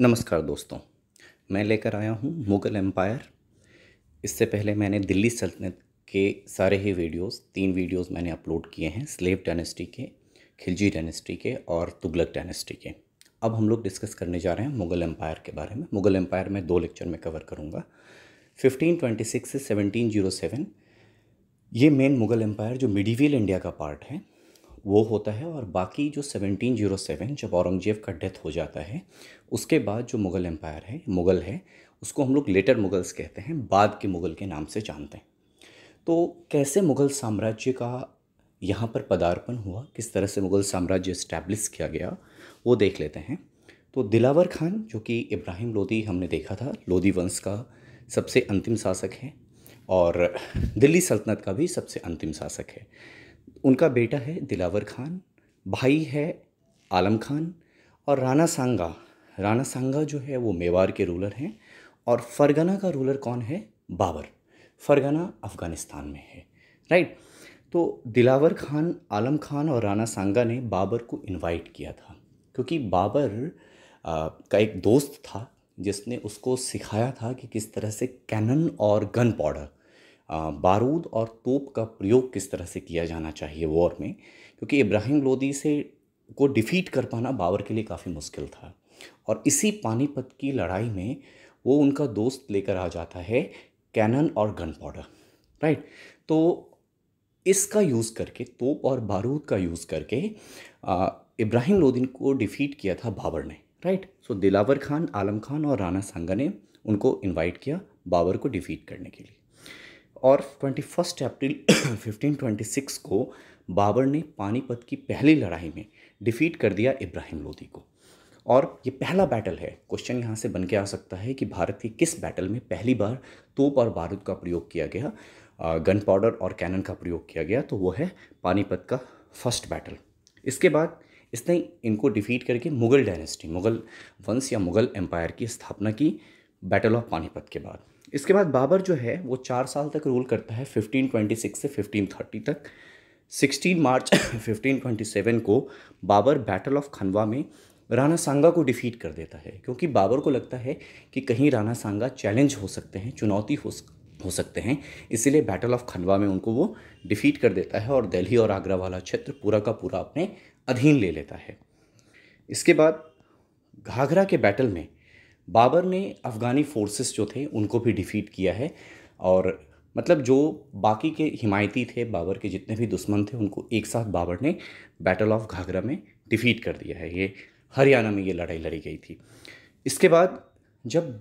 नमस्कार दोस्तों मैं लेकर आया हूँ मुग़ल एम्पायर इससे पहले मैंने दिल्ली सल्तनत के सारे ही वीडियोस तीन वीडियोस मैंने अपलोड किए हैं स्लेव डायनेस्टी के खिलजी डायनेस्टी के और तुगलक डायनेस्टी के अब हम लोग डिस्कस करने जा रहे हैं मुग़ल एम्पायर के बारे में मुग़ल एम्पायर में दो लेक्चर में कवर करूँगा फिफ्टीन ट्वेंटी सिक्स से सेवनटीन जीरो सेवन ये मेन मुग़ल एम्पायर जो मिडीवील इंडिया का पार्ट है वो होता है और बाकी जो 1707 जब औरंगज़ेब का डेथ हो जाता है उसके बाद जो मुग़ल एम्पायर है मुग़ल है उसको हम लोग लेटर मुग़ल्स कहते हैं बाद के मुग़ल के नाम से जानते हैं तो कैसे मुग़ल साम्राज्य का यहाँ पर पदार्पण हुआ किस तरह से मुग़ल साम्राज्य इस्टेब्लिस किया गया वो देख लेते हैं तो दिलावर खान जो कि इब्राहिम लोदी हमने देखा था लोदी वंश का सबसे अंतिम शासक है और दिल्ली सल्तनत का भी सबसे अंतिम शासक है उनका बेटा है दिलावर खान भाई है आलम खान और राना सांगा राना सांगा जो है वो मेवाड़ के रूलर हैं और फरगना का रूलर कौन है बाबर फरगना अफ़गानिस्तान में है राइट तो दिलावर खान आलम खान और राना सांगा ने बाबर को इनवाइट किया था क्योंकि बाबर आ, का एक दोस्त था जिसने उसको सिखाया था कि किस तरह से कैनन और गन पाउडर बारूद और तोप का प्रयोग किस तरह से किया जाना चाहिए वॉर में क्योंकि इब्राहिम लोदी से को डिफ़ीट कर पाना बाबर के लिए काफ़ी मुश्किल था और इसी पानीपत की लड़ाई में वो उनका दोस्त लेकर आ जाता है कैनन और गन पाउडर राइट तो इसका यूज़ करके तोप और बारूद का यूज़ करके इब्राहिम लोदीन को डिफ़ीट किया था बाबर ने राइट सो दिलावर खान आलम खान और राना सांगा ने उनको इनवाइट किया बाबर को डिफ़ीट करने के लिए और twenty first April fifteen twenty six को बाबर ने पानीपत की पहली लड़ाई में डिफीट कर दिया इब्राहिम लोदी को और ये पहला बैटल है क्वेश्चन यहाँ से बन के आ सकता है कि भारत के किस बैटल में पहली बार तोप और बारूद का प्रयोग किया गया गन पाउडर और कैनन का प्रयोग किया गया तो वो है पानीपत का फर्स्ट बैटल इसके बाद इसने इनको डिफीट करके मुगल डायनेस्टी मुगल वंश या मुगल एम्पायर की स्थापना की बैटल ऑफ पानीपत के बाद इसके बाद बाबर जो है वो चार साल तक रूल करता है 1526 से 1530 तक 16 मार्च 1527 को बाबर बैटल ऑफ खनवा में राणा सांगा को डिफीट कर देता है क्योंकि बाबर को लगता है कि कहीं राणा सांगा चैलेंज हो सकते हैं चुनौती हो हो सकते हैं इसीलिए बैटल ऑफ खनवा में उनको वो डिफीट कर देता है और दिल्ली और आगरा वाला क्षेत्र पूरा का पूरा अपने अधीन ले लेता है इसके बाद घाघरा के बैटल में बाबर ने अफ़गानी फ़ोर्सेस जो थे उनको भी डिफ़ीट किया है और मतलब जो बाकी के हिमायती थे बाबर के जितने भी दुश्मन थे उनको एक साथ बाबर ने बैटल ऑफ घाघरा में डिफ़ीट कर दिया है ये हरियाणा में ये लड़ाई लड़ी गई थी इसके बाद जब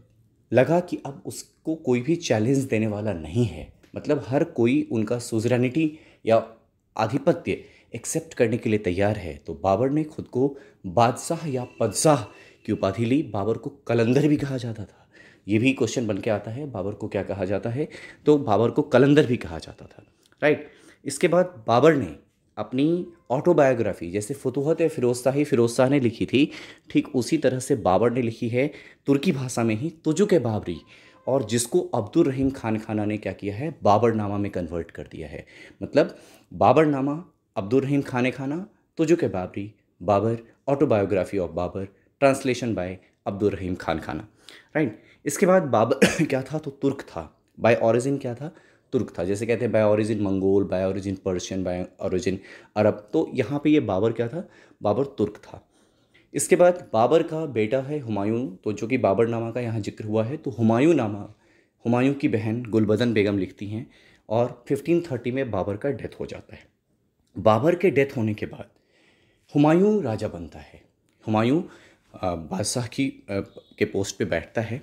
लगा कि अब उसको कोई भी चैलेंज देने वाला नहीं है मतलब हर कोई उनका सुजरानिटी या आधिपत्य एक्सेप्ट करने के लिए तैयार है तो बाबर ने खुद को बादशाह या पदशाह की उपाधि ली बाबर को कलंदर भी कहा जाता था ये भी क्वेश्चन बन के आता है बाबर को क्या कहा जाता है तो बाबर को कलंदर भी कहा जाता था राइट इसके बाद बाबर ने अपनी ऑटोबायोग्राफी जैसे फतूहत फ़िरोज़ शाही फ़िरोज़ शाह ने लिखी थी ठीक उसी तरह से बाबर ने लिखी है तुर्की भाषा में ही तुजुक बाबरी और जिसको अब्दुल रहीम खान खाना ने क्या किया है बाबरनामा में कन्वर्ट कर दिया है मतलब Baburnama Abdul Rahim Khan Khana Tuzuk Baburi Babur autobiography of Babur translation by Abdul Rahim Khan Khana right इसके बाद बाबर क्या था तो तुर्क था बाय ऑरिजिन क्या था तुर्क था जैसे कहते हैं by origin Mongol by origin Persian by origin Arab तो यहाँ पे ये बाबर क्या था बाबर तुर्क था इसके बाद बाबर का बेटा है हुमायूं तो जो कि बाबर नामा का यहाँ जिक्र हुआ है तो हुमायूं नामा हुमायूं की बहन गुलबदन बेगम लिखती हैं और 1530 में बाबर का डेथ हो जाता है बाबर के डेथ होने के बाद हुमायूं राजा बनता है हुमायूं बादशाह की के पोस्ट पे बैठता है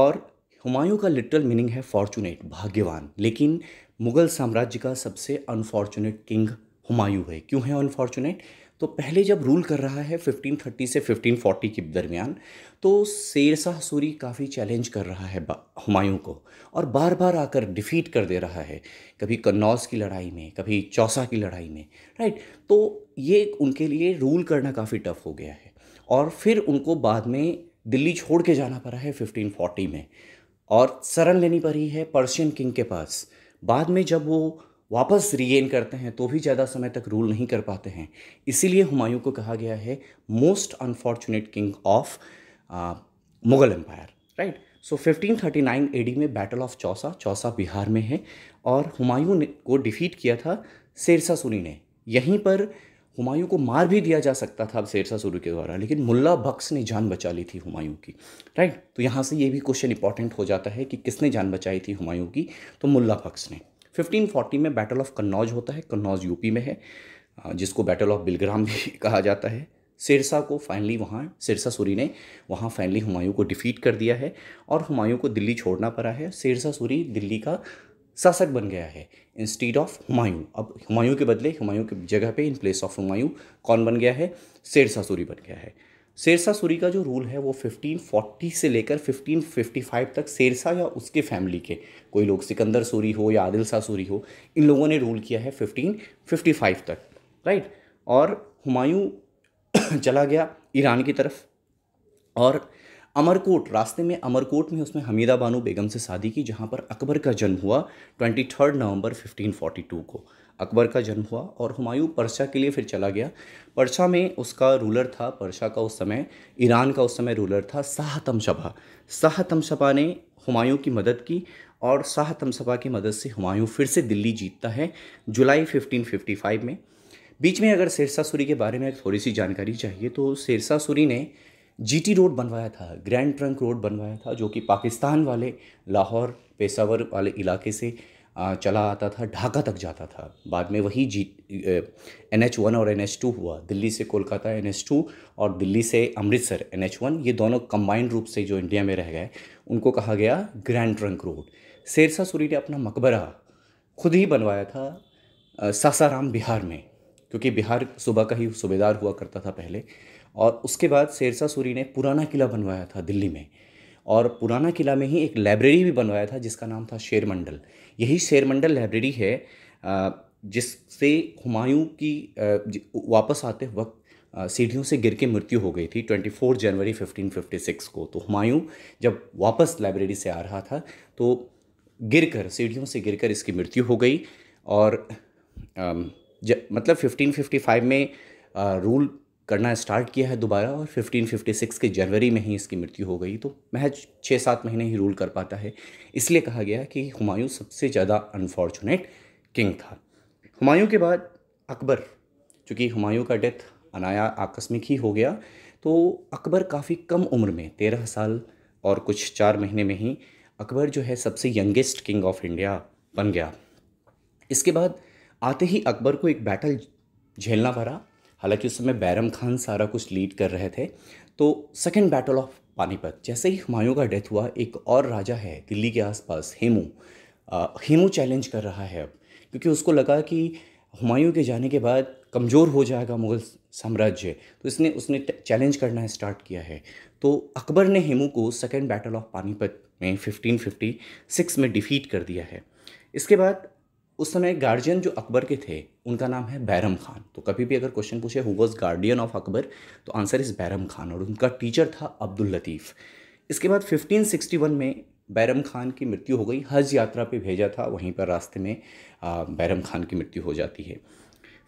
और हुमायूं का लिटरल मीनिंग है फॉर्चुनेट भाग्यवान लेकिन मुग़ल साम्राज्य का सबसे अनफॉर्चुनेट किंग हुमायूं है क्यों है अनफॉर्चुनेट तो पहले जब रूल कर रहा है 1530 से 1540 के दरमियान तो शेरशाह सूरी काफ़ी चैलेंज कर रहा है हुमायूं को और बार बार आकर डिफ़ीट कर दे रहा है कभी कन्नौज की लड़ाई में कभी चौसा की लड़ाई में राइट तो ये उनके लिए रूल करना काफ़ी टफ हो गया है और फिर उनको बाद में दिल्ली छोड़ के जाना पड़ा है 1540 में और शरण लेनी पड़ी है पर्शियन किंग के पास बाद में जब वो वापस रिगेन करते हैं तो भी ज़्यादा समय तक रूल नहीं कर पाते हैं इसीलिए हुमायूं को कहा गया है most unfortunate king of Mughal empire right so 1539 AD में बैटल ऑफ चौसा चौसा बिहार में है और हुमायूं ने को डिफीट किया था शेरसा सुनी ने यहीं पर हुमायूं को मार भी दिया जा सकता था अब शेरशाह सूरी के द्वारा लेकिन मुल्ला बक्स ने जान बचा ली थी हुमायूं की राइट तो यहाँ से ये भी क्वेश्चन इंपॉर्टेंट हो जाता है कि किसने जान बचाई थी हुमायूं की तो मुल्ला बक्स ने 1540 में बैटल ऑफ कन्नौज होता है कन्नौज यूपी में है जिसको बैटल ऑफ बिलग्राम भी कहा जाता है सिरसा को फाइनली वहाँ सिरसा सूरी ने वहाँ फाइनली हुमायूं को डिफीट कर दिया है और हुमायूं को दिल्ली छोड़ना पड़ा है सिरसा सूरी दिल्ली का शासक बन गया है इंस्टीड ऑफ हुमायूं अब हुमायूं के बदले हुमायूं की जगह पे इन प्लेस ऑफ हुमायूं कौन बन गया है शेरशाह सूरी बन गया है शेरशाह सूरी का जो रूल है वो 1540 से लेकर 1555 तक शेरशाह या उसके फैमिली के कोई लोग सिकंदर सूरी हो या आदिल शाह सूरी हो इन लोगों ने रूल किया है 1555 तक राइट और हुमायूं चला गया ईरान की तरफ और अमरकोट रास्ते में अमरकोट में उसने हमीदा बानो बेगम से शादी की जहाँ पर अकबर का जन्म हुआ twenty third November fifteen forty two को अकबर का जन्म हुआ और हुमायूं परसा के लिए फिर चला गया परसा में उसका रूलर था परसा का उस समय ईरान का उस समय रूलर था शाह तमशबा शाह तमशबा ने हुमायूं की मदद की और शाह तमशबा की मदद से हुमायूं फिर से दिल्ली जीतता है जुलाई 1555 में बीच में अगर शेरशाह सूरी के बारे में थोड़ी सी जानकारी चाहिए तो शेरशाह सूरी ने जीटी रोड बनवाया था ग्रैंड ट्रंक रोड बनवाया था जो कि पाकिस्तान वाले लाहौर पेशावर वाले इलाके से चला आता था ढाका तक जाता था बाद में वही जी एन एच वन और एन एच टू हुआ दिल्ली से कोलकाता एन एच टू और दिल्ली से अमृतसर एन एच वन ये दोनों कंबाइंड रूप से जो इंडिया में रह गए उनको कहा गया Grand Trunk Road Sher Shah Suri ने अपना मकबरा खुद ही बनवाया था सासाराम बिहार में क्योंकि बिहार सुबह का ही सूबेदार हुआ करता था पहले और उसके बाद शेरशाह सूरी ने पुराना किला बनवाया था दिल्ली में और पुराना किला में ही एक लाइब्रेरी भी बनवाया था जिसका नाम था शेरमंडल यही शेरमंडल लाइब्रेरी है जिससे हुमायूं की वापस आते वक्त सीढ़ियों से गिर के मृत्यु हो गई थी 24 जनवरी 1556 को तो हुमायूं जब वापस लाइब्रेरी से आ रहा था तो गिर कर सीढ़ियों से गिर कर इसकी मृत्यु हो गई और ज, मतलब 1555 में रूल करना स्टार्ट किया है दोबारा और 1556 के जनवरी में ही इसकी मृत्यु हो गई तो महज छः सात महीने ही रूल कर पाता है इसलिए कहा गया कि हुमायूं सबसे ज़्यादा अनफॉर्चुनेट किंग था हुमायूं के बाद अकबर चूँकि हुमायूं का डेथ अनाया आकस्मिक ही हो गया तो अकबर काफ़ी कम उम्र में तेरह साल और कुछ चार महीने में ही अकबर जो है सबसे यंगेस्ट किंग ऑफ इंडिया बन गया इसके बाद आते ही अकबर को एक बैटल झेलना पड़ा हालांकि उस समय बैरम खान सारा कुछ लीड कर रहे थे तो सेकेंड बैटल ऑफ पानीपत जैसे ही हुमायूं का डेथ हुआ एक और राजा है दिल्ली के आसपास हेमू हेमू चैलेंज कर रहा है अब क्योंकि उसको लगा कि हुमायूं के जाने के बाद कमज़ोर हो जाएगा मुग़ल साम्राज्य तो इसने उसने चैलेंज करना स्टार्ट किया है तो अकबर ने हेमू को सेकेंड बैटल ऑफ पानीपत में 1556 में डिफ़ीट कर दिया है इसके बाद उस समय गार्जियन जो अकबर के थे उनका नाम है बैरम खान तो कभी भी अगर क्वेश्चन पूछे who was guardian of Akbar तो आंसर इज़ बैरम खान और उनका टीचर था अब्दुल लतीफ़ इसके बाद 1561 में बैरम खान की मृत्यु हो गई हज यात्रा पे भेजा था वहीं पर रास्ते में बैरम खान की मृत्यु हो जाती है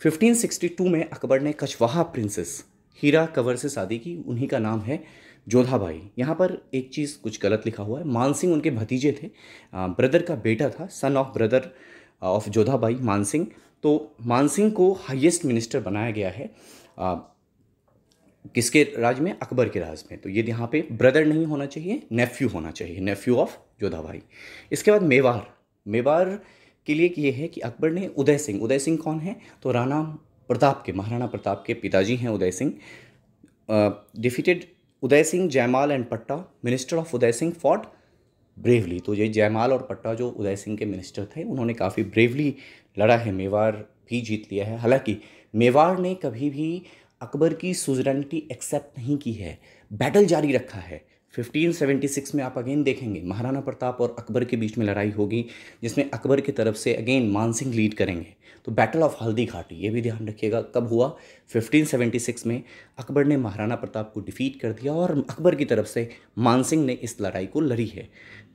1562 में अकबर ने कछवाहा प्रिंसेस हीरा कवर से शादी की उन्हीं का नाम है जोधाबाई यहाँ पर एक चीज़ कुछ गलत लिखा हुआ है मानसिंह उनके भतीजे थे ब्रदर का बेटा था son of brother of Jodhabai Mansingh तो मानसिंह को हाईएस्ट मिनिस्टर बनाया गया है आ, uh, किसके राज में अकबर के राज में तो ये यहाँ पे ब्रदर नहीं होना चाहिए नेफ्यू होना चाहिए नेफ्यू ऑफ जोधाबाई इसके बाद मेवार मेवार के लिए ये है कि अकबर ने उदय सिंह उदय सिंह कौन है तो राणा प्रताप के महाराणा प्रताप के पिताजी हैं Uday Singh defeated uh, Uday Singh Jaimal and Patta minister of Uday Singh fought bravely तो ये जयमाल और पट्टा जो उदय सिंह के मिनिस्टर थे उन्होंने काफ़ी ब्रेवली लड़ा है मेवाड़ भी जीत लिया है हालांकि मेवाड़ ने कभी भी अकबर की सुजरनिटी एक्सेप्ट नहीं की है बैटल जारी रखा है 1576 में आप अगेन देखेंगे महाराणा प्रताप और अकबर के बीच में लड़ाई होगी जिसमें अकबर की तरफ से अगेन मानसिंह लीड करेंगे तो बैटल ऑफ हल्दी घाटी ये भी ध्यान रखिएगा कब हुआ 1576 में अकबर ने महाराणा प्रताप को डिफीट कर दिया और अकबर की तरफ से मानसिंह ने इस लड़ाई को लड़ी है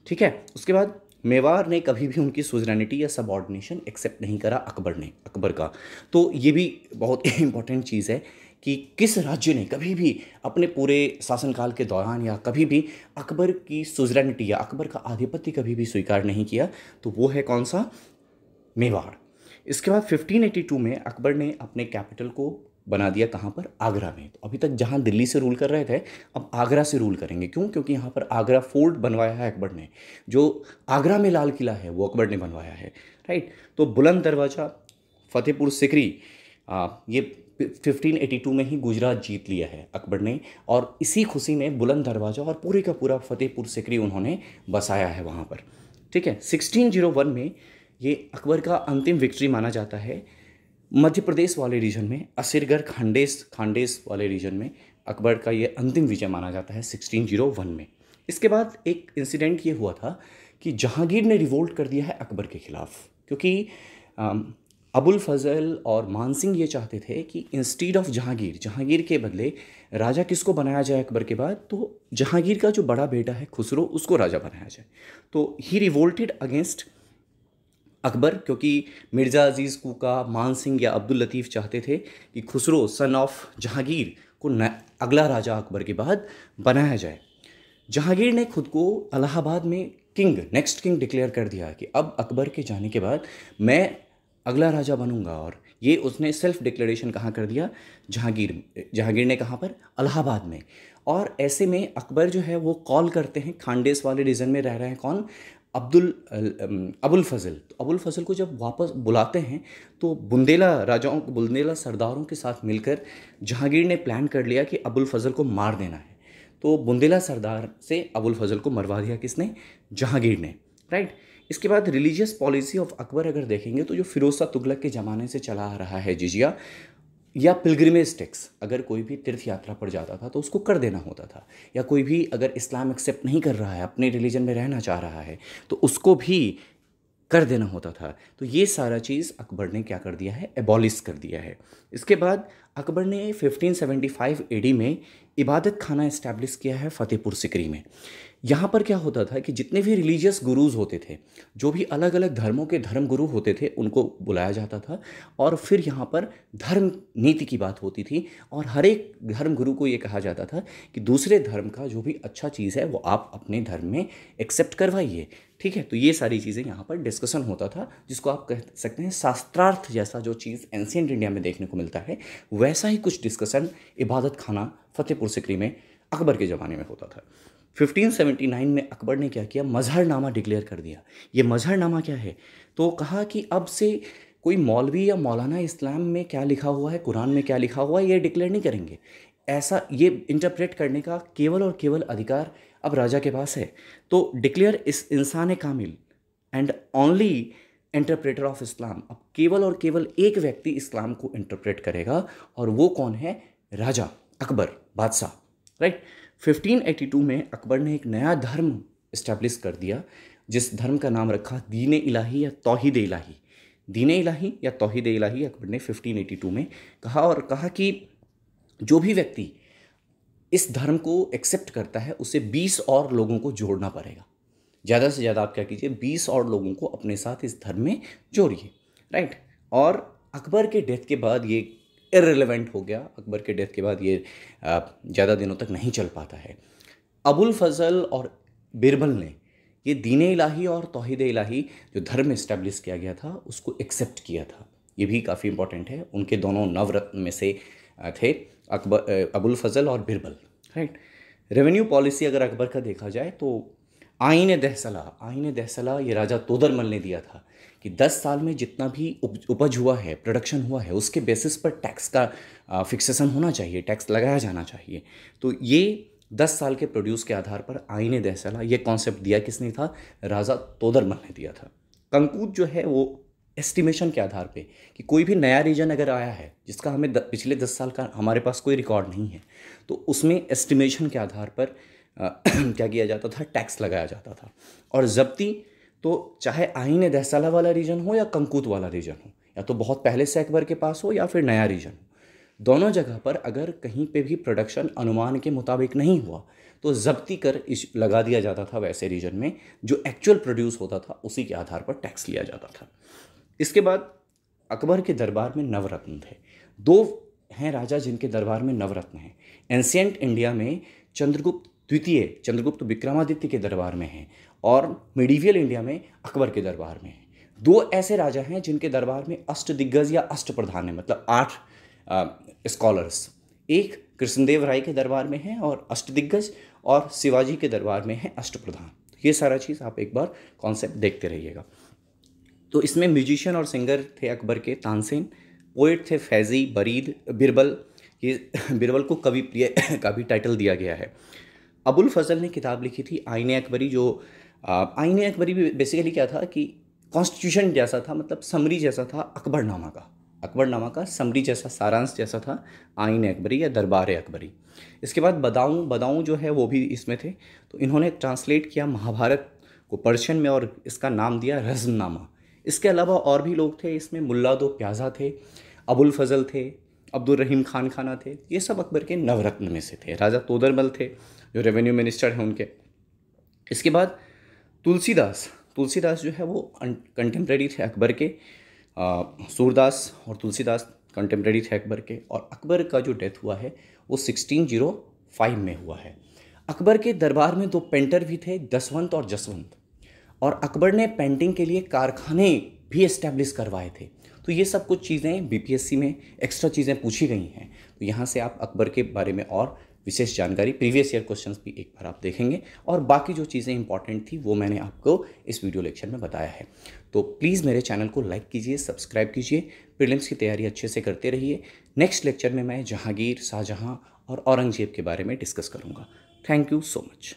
ठीक है उसके बाद मेवार ने कभी भी उनकी सुजरेनिटी या सबॉर्डिनेशन एक्सेप्ट नहीं करा अकबर ने अकबर का तो ये भी बहुत इंपॉर्टेंट चीज़ है कि किस राज्य ने कभी भी अपने पूरे शासनकाल के दौरान या कभी भी अकबर की सुजरेनिटी या अकबर का आधिपत्य कभी भी स्वीकार नहीं किया तो वो है कौन सा मेवाड़ इसके बाद 1582 में अकबर ने अपने कैपिटल को बना दिया कहाँ पर आगरा में तो अभी तक जहाँ दिल्ली से रूल कर रहे थे अब आगरा से रूल करेंगे क्यों क्योंकि यहाँ पर आगरा फोर्ट बनवाया है अकबर ने जो आगरा में लाल किला है वो अकबर ने बनवाया है राइट तो बुलंद दरवाज़ा फतेहपुर सिकरी ये 1582 में ही गुजरात जीत लिया है अकबर ने और इसी खुशी में बुलंद दरवाज़ा और पूरे का पूरा फतेहपुर सिकरी उन्होंने बसाया है वहाँ पर ठीक है 1601 में ये अकबर का अंतिम विक्ट्री माना जाता है मध्य प्रदेश वाले रीजन में असिरगढ़ खांडेस खांडेस वाले रीजन में अकबर का ये अंतिम विजय माना जाता है 1601 में इसके बाद एक इंसिडेंट ये हुआ था कि जहांगीर ने रिवोल्ट कर दिया है अकबर के ख़िलाफ़ क्योंकि अबुल फजल और मानसिंह ये चाहते थे कि इंस्टीड ऑफ जहांगीर जहांगीर के बदले राजा किसको बनाया जाए अकबर के बाद तो जहांगीर का जो बड़ा बेटा है खुसरो उसको राजा बनाया जाए तो ही रिवोल्टेड अगेंस्ट अकबर क्योंकि मिर्ज़ा अजीज़ का मान सिंह या अब्दुल लतीफ़ चाहते थे कि खुसरो सन ऑफ जहांगीर को न अगला राजा अकबर के बाद बनाया जाए जहांगीर ने खुद को अलाहाबाद में किंग नेक्स्ट किंग डिक्लेयर कर दिया कि अब अकबर के जाने के बाद मैं अगला राजा बनूंगा और ये उसने सेल्फ डिक्लेरेशन कहाँ कर दिया जहांगीर जहांगीर ने कहाँ पर अलाहाबाद में और ऐसे में अकबर जो है वो कॉल करते हैं खांडेस वाले रीजन में रह रहे हैं कौन अब्दुल अबुल फजल तो अबुल फजल को जब वापस बुलाते हैं तो बुंदेला राजाओं बुंदेला सरदारों के साथ मिलकर जहांगीर ने प्लान कर लिया कि अबुल फजल को मार देना है तो बुंदेला सरदार से अबुल फजल को मरवा दिया किसने जहांगीर ने राइट इसके बाद रिलीजियस पॉलिसी ऑफ अकबर अगर देखेंगे तो जो फिरोजा तुगलक के ज़माने से चला आ रहा है जिजिया या पिलग्रिमेज टैक्स अगर कोई भी तीर्थ यात्रा पर जाता था तो उसको कर देना होता था या कोई भी अगर इस्लाम एक्सेप्ट नहीं कर रहा है अपने रिलीजन में रहना चाह रहा है तो उसको भी कर देना होता था तो ये सारा चीज़ अकबर ने क्या कर दिया है एबॉलिस कर दिया है इसके बाद अकबर ने 1575 एडी में इबादत खाना इस्टेब्लिश किया है फ़तेहपुर सिकरी में यहाँ पर क्या होता था कि जितने भी रिलीजियस गुरुज होते थे जो भी अलग अलग धर्मों के धर्म गुरु होते थे उनको बुलाया जाता था और फिर यहाँ पर धर्म नीति की बात होती थी और हर एक धर्म गुरु को ये कहा जाता था कि दूसरे धर्म का जो भी अच्छा चीज़ है वो आप अपने धर्म में एक्सेप्ट करवाइए ठीक है तो ये सारी चीज़ें यहाँ पर डिस्कशन होता था जिसको आप कह सकते हैं शास्त्रार्थ जैसा जो चीज़ एंशियंट इंडिया में देखने को मिलता है वह वैसा ही कुछ डिस्कशन इबादत खाना फतेहपुर सिकरी में अकबर के ज़माने में होता था 1579 में अकबर ने क्या किया मज़हरनामा डिक्लेयर कर दिया ये मज़हरनामा क्या है तो कहा कि अब से कोई मौलवी या मौलाना इस्लाम में क्या लिखा हुआ है कुरान में क्या लिखा हुआ है ये डिक्लेयर नहीं करेंगे ऐसा ये इंटरप्रेट करने का केवल और केवल अधिकार अब राजा के पास है तो डिक्लेयर इस इंसान कामिल and only interpreter of Islam अब केवल और केवल एक व्यक्ति इस्लाम को इंटरप्रेट करेगा और वो कौन है राजा अकबर बादशाह राइट फिफ्टीन एटी टू में अकबर ने एक नया धर्म इस्टेब्लिश कर दिया जिस धर्म का नाम रखा दीन इलाही या तोहद इलाही दीन इलाही या तोहद इलाही अकबर ने फिफ्टीन एटी टू में कहा और कहा कि जो भी व्यक्ति इस धर्म को एक्सेप्ट करता है उसे बीस और लोगों को जोड़ना पड़ेगा ज़्यादा से ज़्यादा आप क्या कीजिए बीस और लोगों को अपने साथ इस धर्म में जोड़िए राइट और अकबर के डेथ के बाद ये इरेलीवेंट हो गया अकबर के डेथ के बाद ये ज़्यादा दिनों तक नहीं चल पाता है अबुल फजल और बिरबल ने ये दीन इलाही और तोहद इलाही जो धर्म इस्टेब्लिश किया गया था उसको एक्सेप्ट किया था ये भी काफ़ी इंपॉर्टेंट है उनके दोनों नवरत्न में से थे अकबर अबुल फजल और बिरबल राइट रेवेन्यू पॉलिसी अगर अकबर का देखा जाए तो आईने दहसला आइन दहसला ये राजा तोदरमल ने दिया था कि 10 साल में जितना भी उपज हुआ है प्रोडक्शन हुआ है उसके बेसिस पर टैक्स का फिक्सेशन होना चाहिए टैक्स लगाया जाना चाहिए तो ये 10 साल के प्रोड्यूस के आधार पर आईने दहसला ये कॉन्सेप्ट दिया किसने था राजा तोदरमल ने दिया था कंकूद जो है वो एस्टिमेशन के आधार पे कि कोई भी नया रीजन अगर आया है जिसका हमें द, पिछले दस साल का हमारे पास कोई रिकॉर्ड नहीं है तो उसमें एस्टिमेशन के आधार पर क्या किया जाता था टैक्स लगाया जाता था और ज़ब्ती तो चाहे आइन दहसाला वाला रीजन हो या कंकूत वाला रीजन हो या तो बहुत पहले से अकबर के पास हो या फिर नया रीजन हो दोनों जगह पर अगर कहीं पे भी प्रोडक्शन अनुमान के मुताबिक नहीं हुआ तो ज़ब्ती कर इस लगा दिया जाता था वैसे रीजन में जो एक्चुअल प्रोड्यूस होता था उसी के आधार पर टैक्स लिया जाता था इसके बाद अकबर के दरबार में नवरत्न थे दो हैं राजा जिनके दरबार में नवरत्न हैं एंशियंट इंडिया में चंद्रगुप्त द्वितीय चंद्रगुप्त विक्रमादित्य के दरबार में हैं और मिडिवियल इंडिया में अकबर के दरबार में हैं दो ऐसे राजा हैं जिनके दरबार में अष्ट दिग्गज या अष्ट प्रधान हैं मतलब आठ स्कॉलर्स एक कृष्णदेव राय के दरबार में है और अष्ट दिग्गज और शिवाजी के दरबार में है अष्ट प्रधान ये सारा चीज़ आप एक बार कॉन्सेप्ट देखते रहिएगा तो इसमें म्यूजिशियन और सिंगर थे अकबर के तानसेन पोइट थे फैज़ी बरीद बिरबल ये बिरबल को कवि प्रिय का भी टाइटल दिया गया है अबुल फजल ने किताब लिखी थी आइन अकबरी जो आइन अकबरी भी बेसिकली क्या था कि कॉन्स्टिट्यूशन जैसा था मतलब समरी जैसा था अकबरनामा का अकबरनामा का समरी जैसा सारांश जैसा था आइन अकबरी या दरबार अकबरी इसके बाद बदाऊँ बदाऊँ जो है वो भी इसमें थे तो इन्होंने ट्रांसलेट किया महाभारत को पर्शियन में और इसका नाम दिया रज्मनामा इसके अलावा और भी लोग थे इसमें मुल्ला दो प्याजा थे अबुल फजल थे अब्दुल रहीम खान खाना थे ये सब अकबर के नवरत्न में से थे राजा तोदरमल थे जो रेवेन्यू मिनिस्टर हैं उनके इसके बाद तुलसीदास तुलसीदास जो है वो कंटेम्प्रेरी थे अकबर के सूरदास और तुलसीदास कंटेम्प्रेरी थे अकबर के और अकबर का जो डेथ हुआ है वो सिक्सटीन जीरो फाइव में हुआ है अकबर के दरबार में दो पेंटर भी थे दसवंत और जसवंत और अकबर ने पेंटिंग के लिए कारखाने भी इस्टेब्लिश करवाए थे तो ये सब कुछ चीज़ें बीपीएससी में एक्स्ट्रा चीज़ें पूछी गई हैं तो यहाँ से आप अकबर के बारे में और विशेष जानकारी प्रीवियस ईयर क्वेश्चन भी एक बार आप देखेंगे और बाकी जो चीज़ें इंपॉर्टेंट थी वो मैंने आपको इस वीडियो लेक्चर में बताया है तो प्लीज़ मेरे चैनल को लाइक कीजिए सब्सक्राइब कीजिए प्रिलिम्स की तैयारी अच्छे से करते रहिए नेक्स्ट लेक्चर में मैं जहांगीर शाहजहाँ और औरंगजेब के बारे में डिस्कस करूँगा थैंक यू सो मच